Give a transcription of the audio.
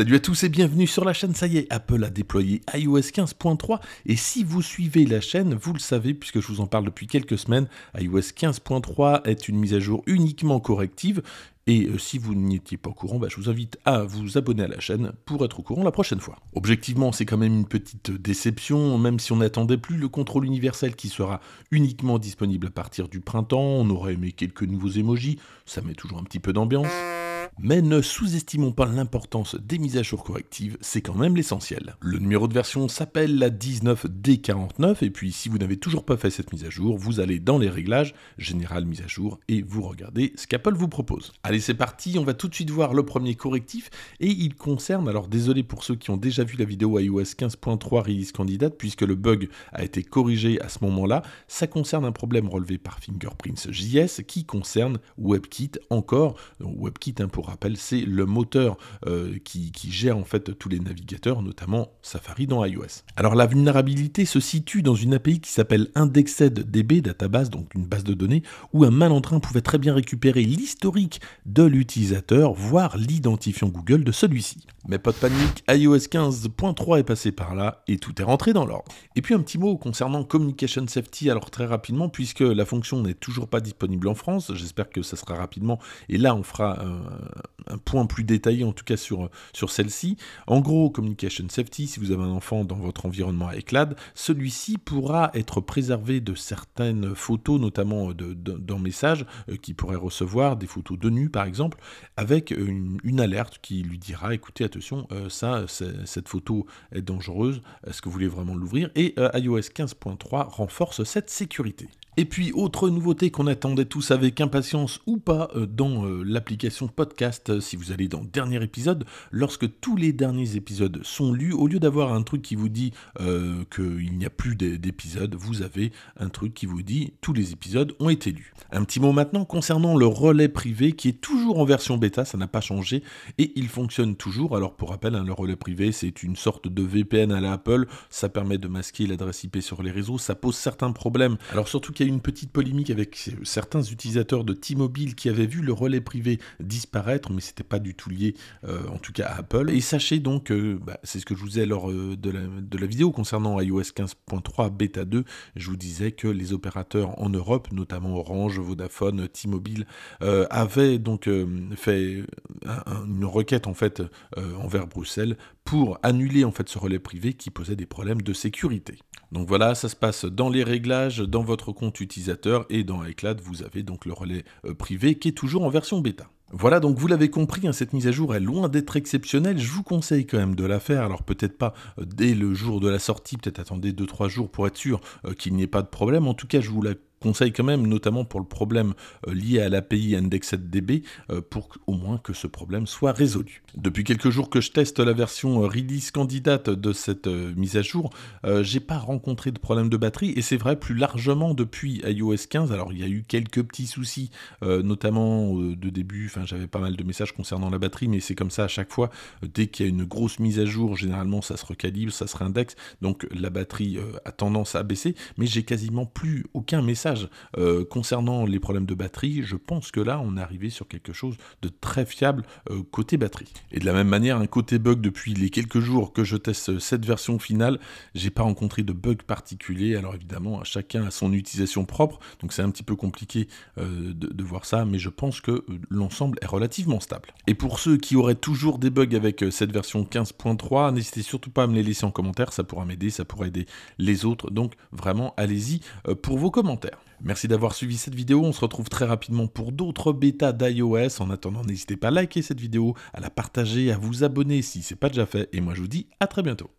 Salut à tous et bienvenue sur la chaîne. Ça y est, Apple a déployé iOS 15.3 et si vous suivez la chaîne, vous le savez puisque je vous en parle depuis quelques semaines, iOS 15.3 est une mise à jour uniquement corrective et euh, si vous n'y étiez pas au courant, bah, je vous invite à vous abonner à la chaîne pour être au courant la prochaine fois. Objectivement, c'est quand même une petite euh, déception, même si on n'attendait plus le contrôle universel qui sera uniquement disponible à partir du printemps. On aurait aimé quelques nouveaux emojis, ça met toujours un petit peu d'ambiance. Mais ne sous-estimons pas l'importance des mises à jour correctives, c'est quand même l'essentiel. Le numéro de version s'appelle la 19D49, et puis si vous n'avez toujours pas fait cette mise à jour, vous allez dans les réglages, général mise à jour, et vous regardez ce qu'Apple vous propose. Allez, c'est parti, on va tout de suite voir le premier correctif et il concerne, alors désolé pour ceux qui ont déjà vu la vidéo iOS 15.3 release candidate puisque le bug a été corrigé à ce moment-là, ça concerne un problème relevé par Fingerprints JS qui concerne WebKit encore. WebKit, hein, pour rappel, c'est le moteur euh, qui, gère en fait tous les navigateurs, notamment Safari dans iOS. Alors la vulnérabilité se situe dans une API qui s'appelle IndexedDB, database, donc une base de données, où un malentrain pouvait très bien récupérer l'historique de l'utilisateur, voire l'identifiant Google de celui-ci. Mais pas de panique, iOS 15.3 est passé par là et tout est rentré dans l'ordre. Et puis un petit mot concernant Communication Safety, alors très rapidement, puisque la fonction n'est toujours pas disponible en France, j'espère que ça sera rapidement, et là on fera un point plus détaillé en tout cas sur, sur celle-ci. En gros, Communication Safety, si vous avez un enfant dans votre environnement à celui-ci pourra être préservé de certaines photos, notamment d'un message, euh, qui pourrait recevoir des photos de nu par exemple, avec une, alerte qui lui dira, écoutez, attention, euh, ça, cette photo est dangereuse, est-ce que vous voulez vraiment l'ouvrir Et euh, iOS 15.3 renforce cette sécurité. Et puis, autre nouveauté qu'on attendait tous avec impatience ou pas euh, dans euh, l'application podcast, euh, si vous allez dans le dernier épisode, lorsque tous les derniers épisodes sont lus, au lieu d'avoir un truc qui vous dit qu'il n'y a plus d'épisodes, vous avez un truc qui vous dit tous les épisodes ont été lus. Un petit mot maintenant concernant le relais privé qui est toujours en version bêta, ça n'a pas changé et il fonctionne toujours. Alors, pour rappel, hein, le relais privé, c'est une sorte de VPN à la Apple, ça permet de masquer l'adresse IP sur les réseaux, ça pose certains problèmes. Alors, surtout qu'il y a une petite polémique avec certains utilisateurs de T-Mobile qui avaient vu le relais privé disparaître, mais c'était pas du tout lié, euh, en tout cas à Apple. Et sachez donc, bah, c'est ce que je vous disais lors euh, de, la, vidéo concernant iOS 15.3 bêta 2, je vous disais que les opérateurs en Europe, notamment Orange, Vodafone, T-Mobile, euh, avaient donc fait une requête en fait envers Bruxelles pour annuler en fait ce relais privé qui posait des problèmes de sécurité. Donc voilà, ça se passe dans les réglages, dans votre compte utilisateur et dans Eclat, vous avez donc le relais euh, privé qui est toujours en version bêta. Voilà, donc vous l'avez compris, hein, cette mise à jour est loin d'être exceptionnelle. Je vous conseille quand même de la faire. Alors peut-être pas euh, dès le jour de la sortie, peut-être attendez 2-3 jours pour être sûr euh, qu'il n'y ait pas de problème. En tout cas, je vous la conseil quand même, notamment pour le problème euh, lié à l'API DB euh, pour au moins que ce problème soit résolu. Depuis quelques jours que je teste la version euh, release candidate de cette mise à jour, j'ai pas rencontré de problème de batterie, et c'est vrai plus largement depuis iOS 15. Alors il y a eu quelques petits soucis, notamment de début, enfin j'avais pas mal de messages concernant la batterie, mais c'est comme ça à chaque fois, dès qu'il y a une grosse mise à jour, généralement ça se recalibre, ça se réindexe, donc la batterie a tendance à baisser, mais j'ai quasiment plus aucun message euh, concernant les problèmes de batterie, je pense que là, on est arrivé sur quelque chose de très fiable euh, côté batterie. Et de la même manière, un côté bug depuis les quelques jours que je teste euh, cette version finale, j'ai pas rencontré de bug particulier. Alors évidemment, chacun a son utilisation propre, donc c'est un petit peu compliqué de, de, voir ça, mais je pense que l'ensemble est relativement stable. Et pour ceux qui auraient toujours des bugs avec cette version 15.3, n'hésitez surtout pas à me les laisser en commentaire, ça pourra m'aider, ça pourra aider les autres. Donc vraiment, allez-y pour vos commentaires. Merci d'avoir suivi cette vidéo. On se retrouve très rapidement pour d'autres bêtas d'iOS. En attendant, n'hésitez pas à liker cette vidéo, à la partager, à vous abonner si ce n'est pas déjà fait. Et moi, je vous dis à très bientôt.